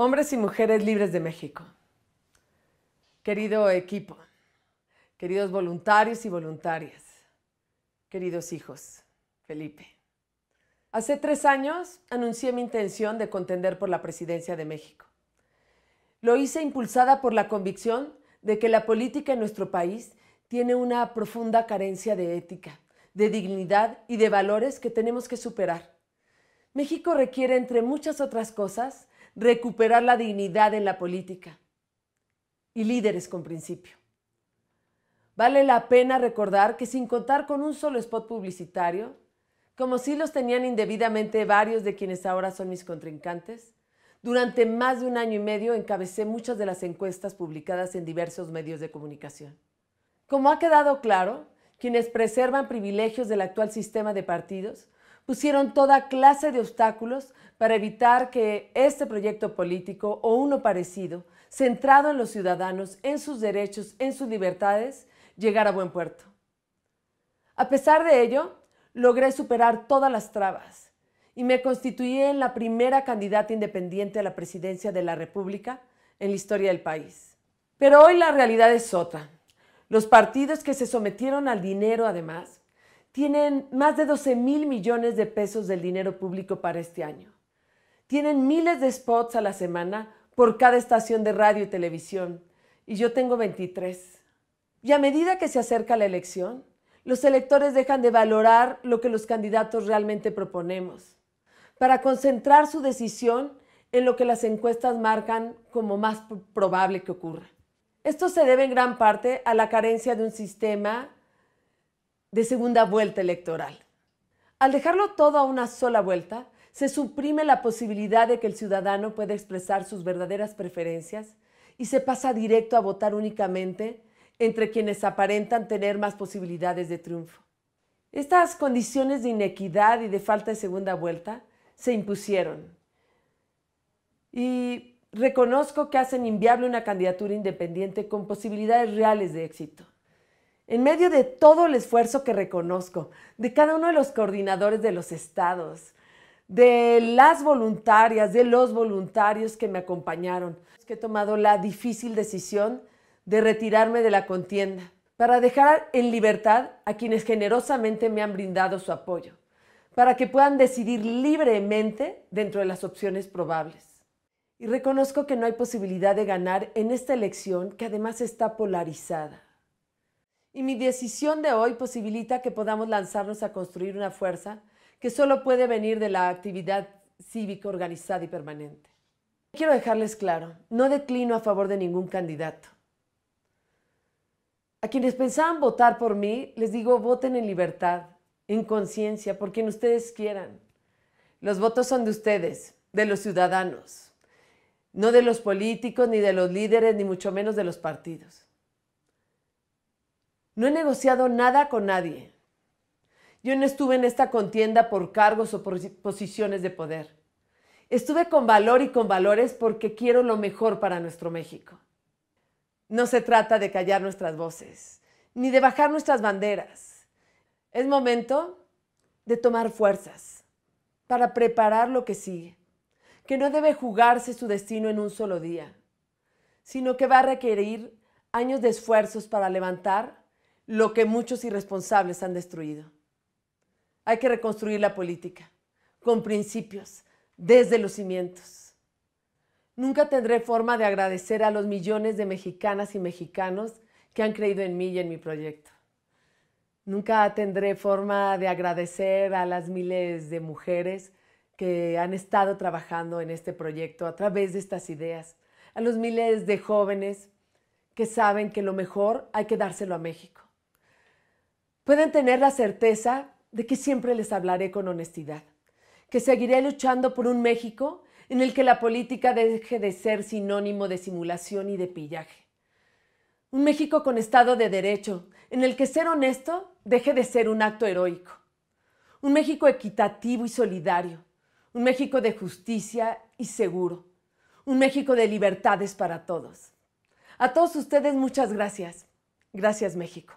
Hombres y mujeres libres de México. Querido equipo, queridos voluntarios y voluntarias, queridos hijos, Felipe. Hace tres años anuncié mi intención de contender por la presidencia de México. Lo hice impulsada por la convicción de que la política en nuestro país tiene una profunda carencia de ética, de dignidad y de valores que tenemos que superar. México requiere, entre muchas otras cosas, recuperar la dignidad en la política y líderes con principio. Vale la pena recordar que sin contar con un solo spot publicitario, como si los tenían indebidamente varios de quienes ahora son mis contrincantes, durante más de un año y medio encabecé muchas de las encuestas publicadas en diversos medios de comunicación. Como ha quedado claro, quienes preservan privilegios del actual sistema de partidos pusieron toda clase de obstáculos para evitar que este proyecto político o uno parecido, centrado en los ciudadanos, en sus derechos, en sus libertades, llegara a buen puerto. A pesar de ello, logré superar todas las trabas y me constituí en la primera candidata independiente a la presidencia de la República en la historia del país. Pero hoy la realidad es otra. Los partidos que se sometieron al dinero, además, tienen más de 12 mil millones de pesos del dinero público para este año. Tienen miles de spots a la semana por cada estación de radio y televisión, y yo tengo 23. Y a medida que se acerca la elección, los electores dejan de valorar lo que los candidatos realmente proponemos, para concentrar su decisión en lo que las encuestas marcan como más probable que ocurra. Esto se debe en gran parte a la carencia de un sistema de segunda vuelta electoral. Al dejarlo todo a una sola vuelta, se suprime la posibilidad de que el ciudadano pueda expresar sus verdaderas preferencias y se pasa directo a votar únicamente entre quienes aparentan tener más posibilidades de triunfo. Estas condiciones de inequidad y de falta de segunda vuelta se impusieron. Y reconozco que hacen inviable una candidatura independiente con posibilidades reales de éxito en medio de todo el esfuerzo que reconozco, de cada uno de los coordinadores de los estados, de las voluntarias, de los voluntarios que me acompañaron, he tomado la difícil decisión de retirarme de la contienda para dejar en libertad a quienes generosamente me han brindado su apoyo, para que puedan decidir libremente dentro de las opciones probables. Y reconozco que no hay posibilidad de ganar en esta elección que además está polarizada. Y mi decisión de hoy posibilita que podamos lanzarnos a construir una fuerza que solo puede venir de la actividad cívica organizada y permanente. Quiero dejarles claro, no declino a favor de ningún candidato. A quienes pensaban votar por mí, les digo, voten en libertad, en conciencia, por quien ustedes quieran. Los votos son de ustedes, de los ciudadanos, no de los políticos, ni de los líderes, ni mucho menos de los partidos. No he negociado nada con nadie. Yo no estuve en esta contienda por cargos o por posiciones de poder. Estuve con valor y con valores porque quiero lo mejor para nuestro México. No se trata de callar nuestras voces, ni de bajar nuestras banderas. Es momento de tomar fuerzas para preparar lo que sigue, que no debe jugarse su destino en un solo día, sino que va a requerir años de esfuerzos para levantar lo que muchos irresponsables han destruido. Hay que reconstruir la política con principios, desde los cimientos. Nunca tendré forma de agradecer a los millones de mexicanas y mexicanos que han creído en mí y en mi proyecto. Nunca tendré forma de agradecer a las miles de mujeres que han estado trabajando en este proyecto a través de estas ideas, a los miles de jóvenes que saben que lo mejor hay que dárselo a México. Pueden tener la certeza de que siempre les hablaré con honestidad, que seguiré luchando por un México en el que la política deje de ser sinónimo de simulación y de pillaje. Un México con Estado de Derecho, en el que ser honesto deje de ser un acto heroico. Un México equitativo y solidario. Un México de justicia y seguro. Un México de libertades para todos. A todos ustedes muchas gracias. Gracias México.